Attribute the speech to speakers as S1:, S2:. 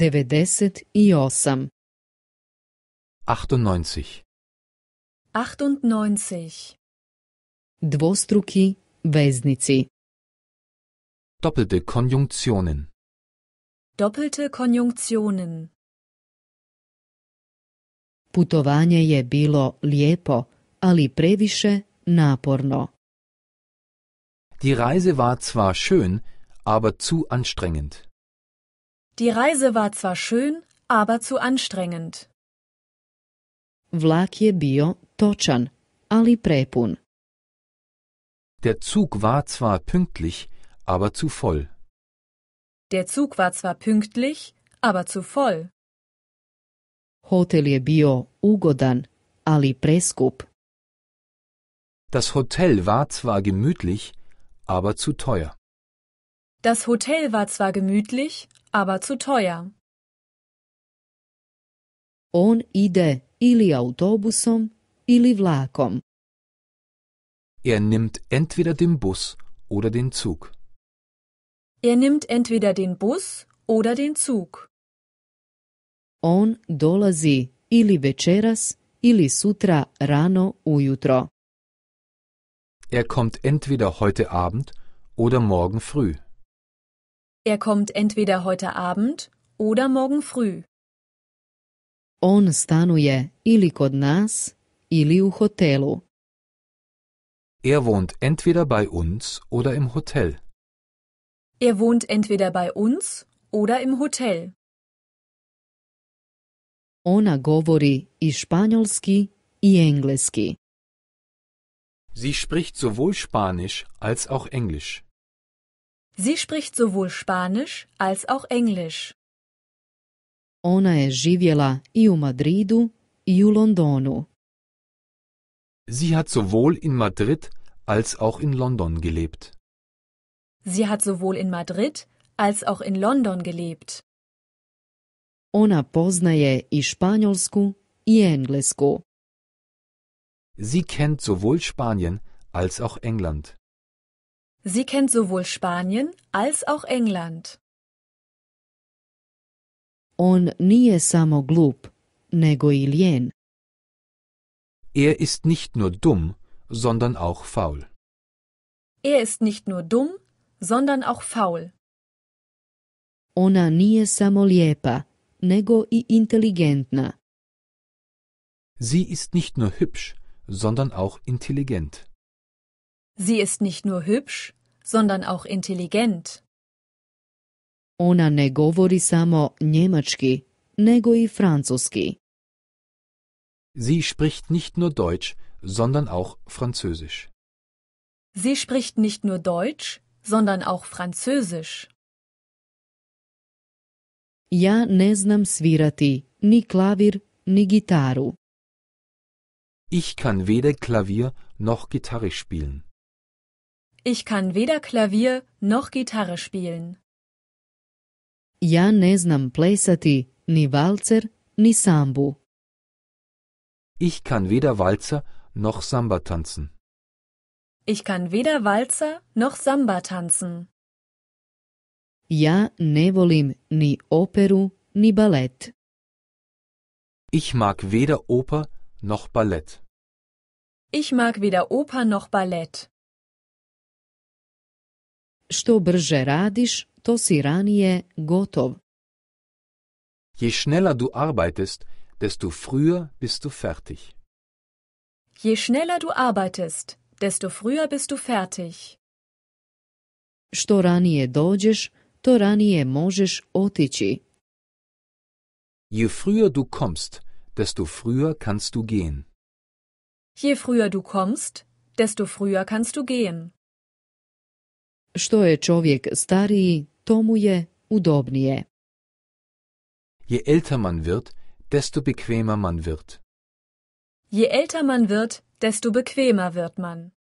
S1: 98 98 98 Dvostruki
S2: veznici
S3: Doppelte
S1: Konjunktionen
S2: Doppelte Konjunktionen
S1: Putovanje je bilo lijepo, ali previše naporno.
S3: Die Reise war zwar schön,
S1: aber zu anstrengend.
S2: Die Reise war zwar schön, aber zu anstrengend.
S1: Vlak je bio točan, ali prepun.
S3: Der Zug war zwar pünktlich, aber zu
S1: voll.
S2: Der Zug war zwar pünktlich, aber zu voll.
S1: Hotel je bio ugodan, ali preskup.
S3: Das Hotel war zwar gemütlich, aber zu teuer.
S2: Das Hotel war zwar gemütlich, aber zu teuer.
S1: On ide ili autobusom ili vlakom.
S3: Er nimmt entweder den Bus oder den Zug.
S2: Er nimmt entweder den Bus oder den Zug.
S1: On dolazi ili večeras ili sutra rano ujutro.
S3: Er kommt entweder heute Abend oder morgen früh.
S2: Er kommt entweder heute Abend oder morgen früh.
S1: On stanuje ili kod nas ili u hotelu.
S3: Er wohnt entweder bei uns oder im Hotel.
S2: Er wohnt entweder bei uns oder im Hotel.
S1: Ona govori i španjolski i engleski.
S3: Sie spricht sowohl Spanisch als auch Englisch.
S2: Sie spricht sowohl Spanisch als auch Englisch.
S1: Ona je živjela i u Madridu i u Londonu. Sie hat
S3: sowohl in Madrid als auch in London gelebt.
S2: Sie hat sowohl in Madrid als auch in London gelebt.
S1: Ona poznaje i Španjolsku i Englesku. Sie kennt
S3: sowohl Spanien als auch England.
S2: Sie kennt sowohl Spanien als auch England.
S1: On nije samo glup, nego i lijen.
S3: Er ist nicht nur dumm, sondern auch faul.
S2: Er ist nicht nur dumm, sondern auch faul.
S1: Ona nije samo lijepa, nego i
S2: inteligentna.
S3: Sie ist nicht nur hübsch, sondern auch
S1: intelligent.
S2: Sie ist nicht nur hübsch, sondern auch intelligent.
S1: Ona ne govori samo njemački, nego i francuski.
S3: Sie spricht nicht nur Deutsch, sondern auch
S1: Französisch.
S2: Sie spricht nicht nur Deutsch, sondern auch Französisch.
S1: Ja ne znam svirati, ni klavir, ni gitaru.
S3: Ich kann weder Klavier noch Gitarre spielen.
S2: Ich kann weder Klavier noch Gitarre spielen.
S1: Ja ne znam plesati ni valcer ni sambu.
S3: Ich kann weder Walzer noch Samba
S1: tanzen.
S2: Ich kann weder Walzer noch Samba tanzen.
S1: Ja ne volim ni operu ni Ballett.
S3: Ich mag weder Oper noch Ballett.
S2: Ich mag weder Oper noch Ballett. Što brže
S1: radiš, to si ranije gotov. Je schneller du
S3: arbeitest, desto früher bist du fertig.
S2: Je schneller du arbeitest, desto früher bist du fertig.
S1: Što ranije dođeš, to ranije možeš otići.
S3: Je früher du kommst, desto früher kannst du gehen.
S2: Je früher du kommst, desto früher kannst du gehen.
S1: Što je čovjek stariji, to mu je udobnije.
S3: Je älter man wird, desto bequemer man wird.
S2: Je älter man wird, desto bequemer wird man.